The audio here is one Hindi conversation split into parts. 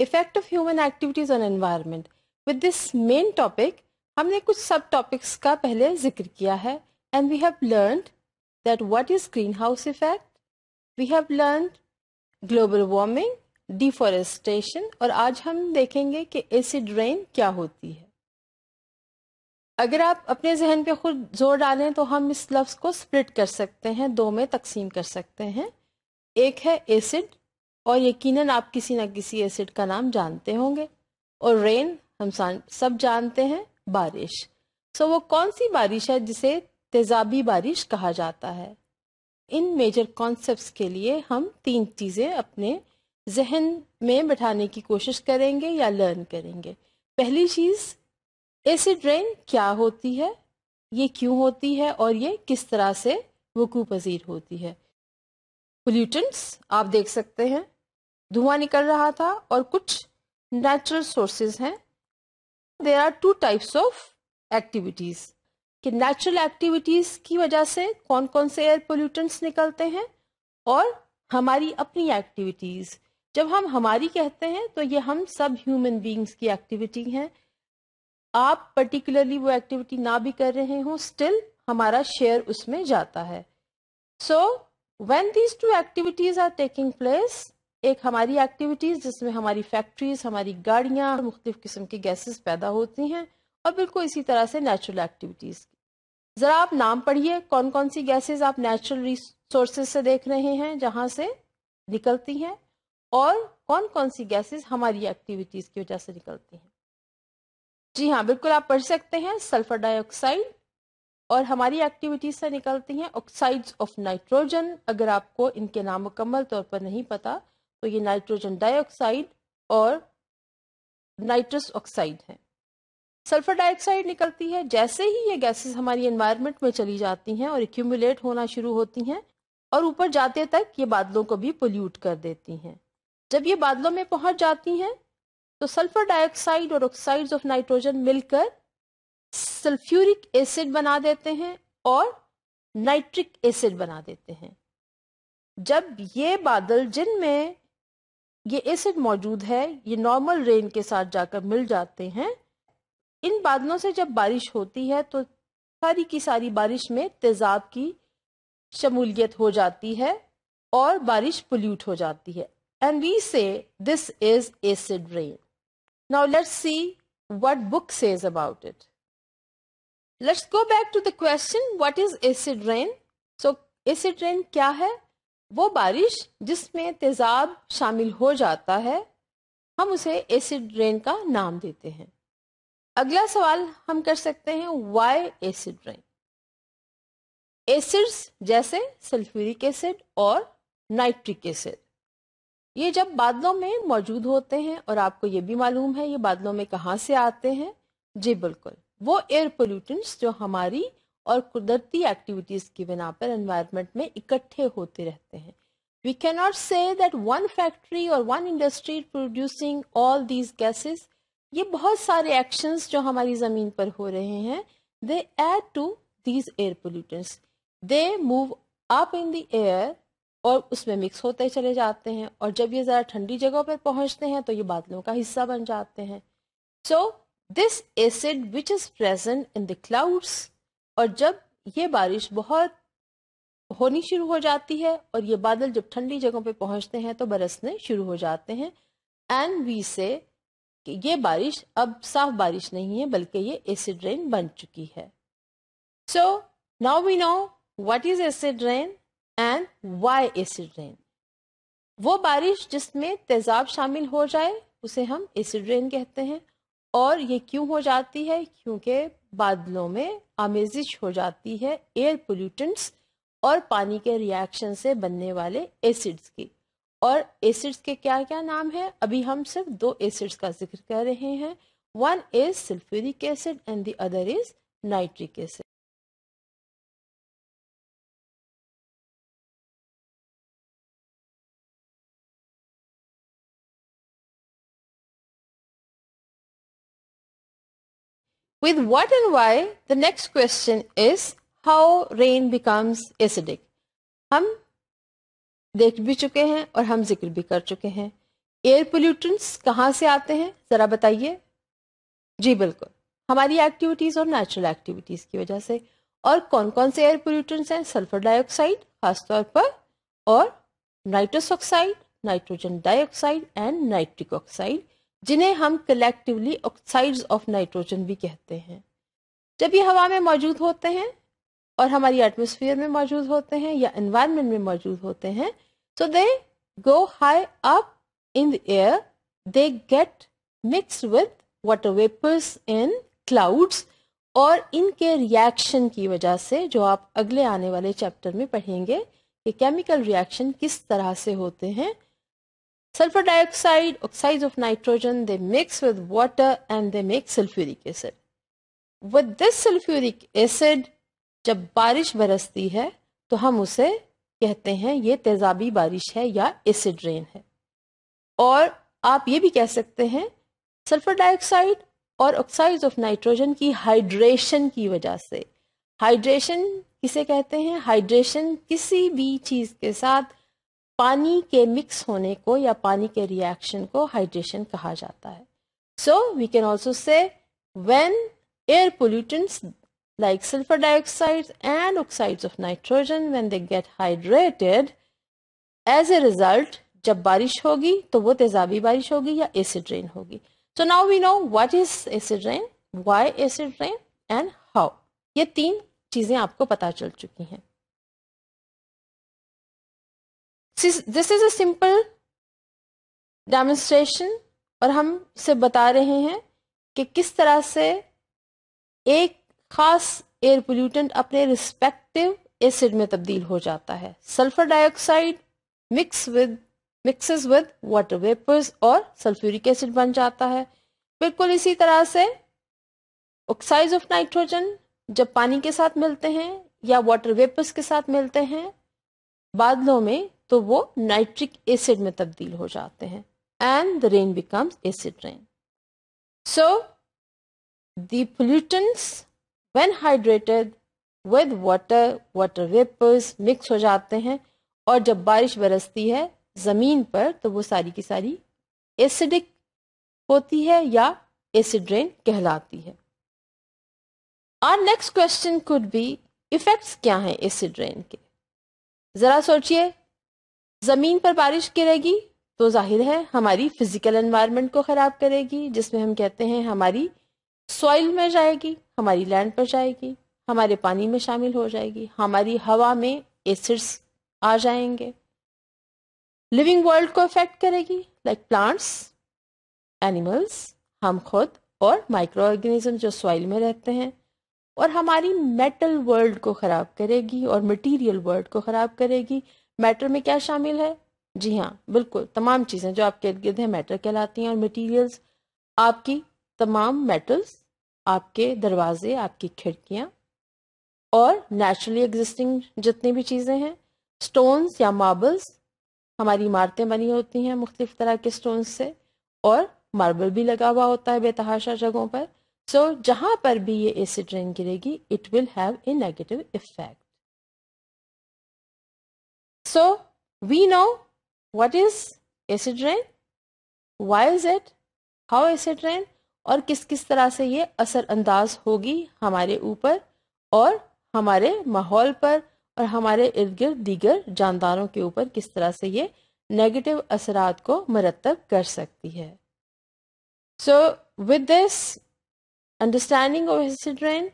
Effect of human activities on environment with this main topic हमने कुछ सब टॉपिक्स का पहले जिक्र किया है and we have learn that what is greenhouse effect we have learn global warming deforestation और आज हम देखेंगे कि एसिड रेन क्या होती है अगर आप अपने जहन पे खुद जोर डालें तो हम इस लफ्ज़ को स्प्लिट कर सकते हैं दो में तकसीम कर सकते हैं एक है एसिड और यकीनन आप किसी ना किसी एसिड का नाम जानते होंगे और रेन हम सब जानते हैं बारिश सो वो कौन सी बारिश है जिसे तेजाबी बारिश कहा जाता है इन मेजर कॉन्सेप्ट्स के लिए हम तीन चीज़ें अपने जहन में बैठाने की कोशिश करेंगे या लर्न करेंगे पहली चीज़ एसिड रेन क्या होती है ये क्यों होती है और ये किस तरह से वकू पजीर होती है पोल्यूटेंट्स आप देख सकते हैं धुआं निकल रहा था और कुछ नेचुरल सोर्सेज हैं there are two types of activities कि नेचुरल एक्टिविटीज की वजह से कौन कौन से एयर पोल्यूटेंट्स निकलते हैं और हमारी अपनी एक्टिविटीज जब हम हमारी कहते हैं तो ये हम सब ह्यूमन बींग्स की एक्टिविटी हैं आप पर्टिकुलरली वो एक्टिविटी ना भी कर रहे हो स्टिल हमारा शेयर उसमें जाता है so when these two activities are taking place एक हमारी एक्टिविटीज़ जिसमें हमारी फैक्ट्रीज हमारी गाड़ियाँ मुख्तफ किस्म की गैसेस पैदा होती हैं और बिल्कुल इसी तरह से नेचुरल एक्टिविटीज़ की ज़रा आप नाम पढ़िए कौन कौन सी गैसेज आप नेचुरल रिसोर्सेज से देख रहे हैं जहाँ से निकलती हैं और कौन कौन सी गैसेज हमारी एक्टिविटीज़ की वजह से निकलती हैं जी हाँ बिल्कुल आप पढ़ सकते हैं सल्फर डाइऑक्साइड और हमारी एक्टिविटीज से निकलती हैं ऑक्साइड्स ऑफ नाइट्रोजन अगर आपको इनके नाम मुकम्मल तौर पर नहीं पता तो ये नाइट्रोजन डाइऑक्साइड और नाइट्रस ऑक्साइड है सल्फर डाइऑक्साइड निकलती है जैसे ही ये गैसेस हमारी एनवायरनमेंट में चली जाती हैं और एक्यूमुलेट होना शुरू होती हैं और ऊपर जाते तक ये बादलों को भी पोल्यूट कर देती हैं जब ये बादलों में पहुंच जाती हैं तो सल्फर डाइऑक्साइड और ऑक्साइड्स ऑफ नाइट्रोजन मिलकर सल्फ्यूरिक एसिड बना देते हैं और नाइट्रिक एसिड बना देते हैं जब ये बादल जिनमें ये एसिड मौजूद है ये नॉर्मल रेन के साथ जाकर मिल जाते हैं इन बादलों से जब बारिश होती है तो सारी की सारी बारिश में तेज़ाब की शमूलियत हो जाती है और बारिश पोल्यूट हो जाती है and we say this is acid rain now let's see what book says about it let's go back to the question what is acid rain so acid rain क्या है वो बारिश जिसमें तेज़ाब शामिल हो जाता है हम उसे एसिड रेन का नाम देते हैं अगला सवाल हम कर सकते हैं वाई एसिड रेन एसिड्स जैसे सल्फ्यूरिक एसिड और नाइट्रिक एसिड ये जब बादलों में मौजूद होते हैं और आपको ये भी मालूम है ये बादलों में कहाँ से आते हैं जी बिल्कुल वो एयर पोल्यूटेंट्स जो हमारी और कुदरती एक्टिविटीज की बिना पर एनवायरनमेंट में इकट्ठे होते रहते हैं we cannot say that one factory और one industry producing all these gases ये बहुत सारे एक्शंस जो हमारी ज़मीन पर हो रहे हैं they add to these air pollutants they move up in the air और उसमें मिक्स होते चले जाते हैं और जब ये ज़रा ठंडी जगहों पर पहुंचते हैं तो ये बादलों का हिस्सा बन जाते हैं so this acid which is present in the clouds और जब ये बारिश बहुत होनी शुरू हो जाती है और ये बादल जब ठंडी जगहों पे पहुंचते हैं तो बरसने शुरू हो जाते हैं एंड वी से कि ये बारिश अब साफ बारिश नहीं है बल्कि ये एसिड रेन बन चुकी है so now we know what is acid rain and why acid rain वो बारिश जिसमें तेजाब शामिल हो जाए उसे हम एसिड रेन कहते हैं और ये क्यों हो जाती है क्योंकि बादलों में आमेजिश हो जाती है एयर पोल्यूटेंट्स और पानी के रिएक्शन से बनने वाले एसिड्स की और एसिड्स के क्या क्या नाम है अभी हम सिर्फ दो एसिड्स का जिक्र कर रहे हैं one is sulphuric acid and the other is nitric acid With what and why, the next question is how rain becomes acidic. हम देख भी चुके हैं और हम जिक्र भी कर चुके हैं एयर पोल्यूटेंट्स कहाँ से आते हैं ज़रा बताइए जी बिल्कुल हमारी एक्टिविटीज़ और नेचुरल एक्टिविटीज़ की वजह से और कौन कौन से एयर पोल्यूटेंट्स हैं सल्फर डाइऑक्साइड खासतौर पर और nitrous oxide nitrogen dioxide and nitric oxide जिन्हें हम कलेक्टिवली ऑक्साइड्स ऑफ नाइट्रोजन भी कहते हैं जब ये हवा में मौजूद होते हैं और हमारी एटमोसफियर में मौजूद होते हैं या इन्वायरमेंट में मौजूद होते हैं so they go high up in the air they get mix with water vapours in clouds और इनके रिएक्शन की वजह से जो आप अगले आने वाले चैप्टर में पढ़ेंगे कि केमिकल रिएक्शन किस तरह से होते हैं Sulfur dioxide, oxides of nitrogen, they mix with water and they make sulfuric acid. With this sulfuric acid, जब बारिश बरसती है तो हम उसे कहते हैं ये तेजाबी बारिश है या एसिड रेन है और आप ये भी कह सकते हैं सल्फर डाइऑक्साइड और ऑक्साइड ऑफ नाइट्रोजन की हाइड्रेशन की वजह से हाइड्रेशन किसे कहते हैं हाइड्रेशन किसी भी चीज़ के साथ पानी के मिक्स होने को या पानी के रिएक्शन को हाइड्रेशन कहा जाता है so we can also say when air pollutants like sulphur dioxide and oxide of nitrogen when they get hydrated as a result जब बारिश होगी तो वो तेजाबी बारिश होगी या एसिड रेन होगी so now we know what is acid rain why acid rain and how ये तीन चीजें आपको पता चल चुकी हैं this is a simple demonstration और हम इसे बता रहे हैं कि किस तरह से एक ख़ास एयर पोल्यूटेंट अपने रिस्पेक्टिव एसिड में तब्दील हो जाता है sulphur dioxide mix with mixes with water vapours और सल्फ्यूरिक एसिड बन जाता है बिल्कुल इसी तरह से ऑक्साइज ऑफ नाइट्रोजन जब पानी के साथ मिलते हैं या वाटर वेपर्स के साथ मिलते हैं बादलों में तो वो नाइट्रिक एसिड में तब्दील हो जाते हैं and the rain becomes acid rain so the when hydrated with water water vapours mix हो जाते हैं और जब बारिश बरसती है ज़मीन पर तो वो सारी की सारी एसिडिक होती है या एसिड रेन कहलाती है और next question could be effects क्या हैं एसिड रेन के ज़रा सोचिए ज़मीन पर बारिश गिरेगी तो जाहिर है हमारी फिजिकल एनवायरनमेंट को ख़राब करेगी जिसमें हम कहते हैं हमारी सॉइल में जाएगी हमारी लैंड पर जाएगी हमारे पानी में शामिल हो जाएगी हमारी हवा में एसिड्स आ जाएंगे लिविंग वर्ल्ड को अफेक्ट करेगी लाइक प्लांट्स एनिमल्स हम खुद और माइक्रो ऑर्गेनिज्म जो सॉइल में रहते हैं और हमारी मेटल वर्ल्ड को ख़राब करेगी और मटेरियल वर्ल्ड को ख़राब करेगी मैटर में क्या शामिल है जी हाँ बिल्कुल तमाम चीज़ें जो आपके इर्द गिर्द हैं मैटर कहलाती हैं और मटेरियल्स आपकी तमाम मेटल्स आपके दरवाजे आपकी खिड़कियाँ और नेचुरली एग्जिस्टिंग जितनी भी चीज़ें हैं स्टोन्स या मार्बल्स हमारी इमारतें बनी होती हैं मुख्तलिफ तरह के स्टोन्स से और मार्बल भी लगा हुआ होता है बेतहाशा जगहों पर सो so, जहाँ पर भी ये एसिड रेन गिरेगी it will have a negative effect so we know what is acid rain why is it how acid rain और किस किस तरह से ये असर अंदाज होगी हमारे ऊपर और हमारे माहौल पर और हमारे इर्द गिर्द दीगर जानदारों के ऊपर किस तरह से ये नेगेटिव असरात को मरतब कर सकती है so with this understanding of acid rain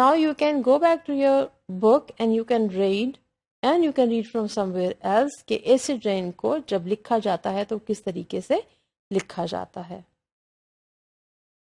now you can go back to your book and you can read and you can read from somewhere else के इस जैन को जब लिखा जाता है तो किस तरीके से लिखा जाता है